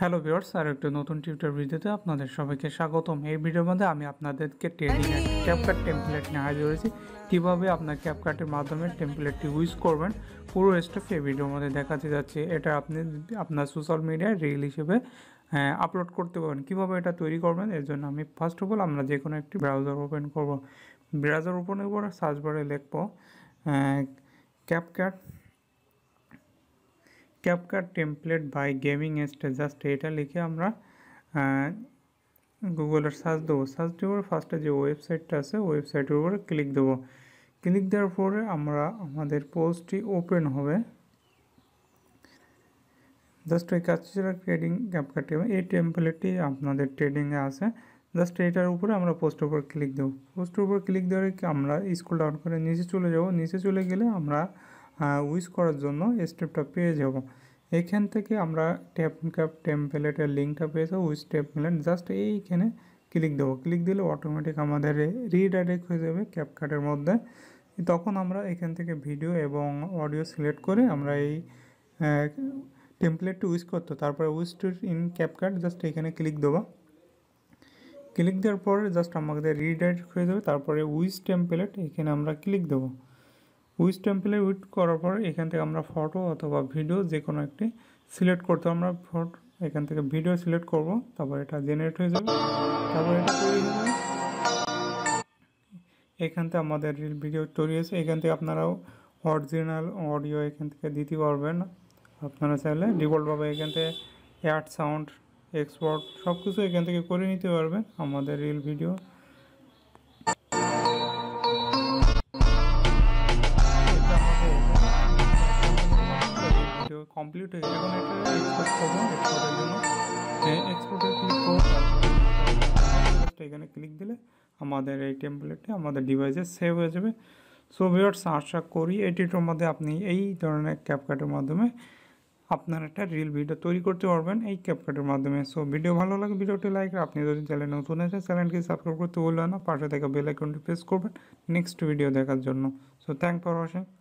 hello viewers আর একটা নতুন tutor ভিডিওতে আপনাদের সবাইকে স্বাগতম এই ভিডিওর মধ্যে আমি আপনাদেরকে ট্রেনিং ক্যাপকার্ট টেমপ্লেট নিয়ে হাজির হয়েছি কীভাবে আপনার ক্যাপকার্টের মাধ্যমে টেমপ্লেটটি ইউজ করবেন পুরো স্টেপে এই ভিডিওর মধ্যে দেখাতে যাচ্ছে এটা আপনি আপনার সোশ্যাল মিডিয়ায় রিল হিসেবে আপলোড হ্যাঁ, করতে পারবেন কীভাবে এটা তৈরি করবেন এর জন্য আমি ফার্স্ট অফ অল আমরা যে কোনো একটি ব্রাউজার ওপেন করব ব্রাউজার ওপেনের পর সার্চ বারে লিখব CapCut CapCut template by gaming এস্টে জাস্ট এটা লিখে আমরা গুগলের সার্চ দেবো সার্চ দেওয়ার ফার্স্টে যে ওয়েবসাইটটা আছে ওয়েবসাইটের উপরে ক্লিক দেবো ক্লিক দেওয়ার পরে আমরা আমাদের পোস্টটি ওপেন হবে জাস্ট ওই কাজটা ট্রেডিং ক্যাপকার এই টেম্পলেটটি আপনাদের ট্রেডিংয়ে আছে জাস্ট এটার উপরে আমরা পোস্টের উপর ক্লিক দেবো পোস্টের উপর ক্লিক দেওয়ার আমরা স্কুল ডাউন করে নিচে চলে যাব নিচে চলে গেলে আমরা উইজ হ্যাঁ, করার জন্য স্টেপটা পেয়ে যাব এখান থেকে আমরা ট্যাপ ক্যাপ টেম্পলেটের লিঙ্কটা পেয়ে যাবো উইজ টেম্পলেট জাস্ট এইখানে ক্লিক দেবো ক্লিক দিলে অটোমেটিক আমাদের রিডাইরেক্ট হয়ে যাবে ক্যাপকাটের মধ্যে তখন আমরা এখান থেকে ভিডিও এবং অডিও সিলেক্ট করে আমরা এই টেম্পলেটটি উইস করতো তারপরে use to in CapCut just এখানে ক্লিক দেবো ক্লিক দেওয়ার পরে জাস্ট আমাদের রিডাইরেক্ট হয়ে যাবে তারপরে উইজ টেম্পলেট এখানে আমরা ক্লিক দেবো উইজ টেম্পলে উইট করার পর এখান থেকে আমরা ফটো অথবা ভিডিও যে কোনো একটি সিলেক্ট করতে আমরা ফটো এখান থেকে ভিডিও সিলেক্ট করব তারপর এটা জেনারেট হয়ে যাবে তারপর এটা তৈরি হবে এখান থেকে আমাদের রিল ভিডিও তৈরি হয়েছে এখান থেকে আপনারাও অরিজিনাল অডিও এখান থেকে দিতে পারবেন আপনারা চাইলে ডিফল্টভাবে এখান থেকে অ্যাড সাউন্ড এক্সপোর্ট সব কিছু এখান থেকে করে নিতে পারবেন আমাদের রিল ভিডিও কমপ্লিট হয়ে গেলে এটা এক্সপোর্ট করবো এক্সপোর্টের জন্য এক্সপোর্টে ক্লিক করবো এখানে ক্লিক দিলে আমাদের এই টেম্পলেটটি আমাদের ডিভাইসে সেভ হয়ে যাবে সো ভিওর্স আশা করি এডিটর মধ্যে আপনি এই ধরনের ক্যাপকাটের মাধ্যমে আপনার একটা রিল ভিডিও তৈরি করতে পারবেন এই ক্যাপকাটের মাধ্যমে সো ভিডিও ভালো লাগে ভিডিওটি লাইক আপনি যদি চ্যানেল নতুন আছেন চ্যানেলটি সাবস্ক্রাইব করতে বললেন না পাশে থাকা বেল আইকনটি প্রেস করবেন নেক্সট ভিডিও দেখার জন্য সো থ্যাংক ফর ওয়াচিং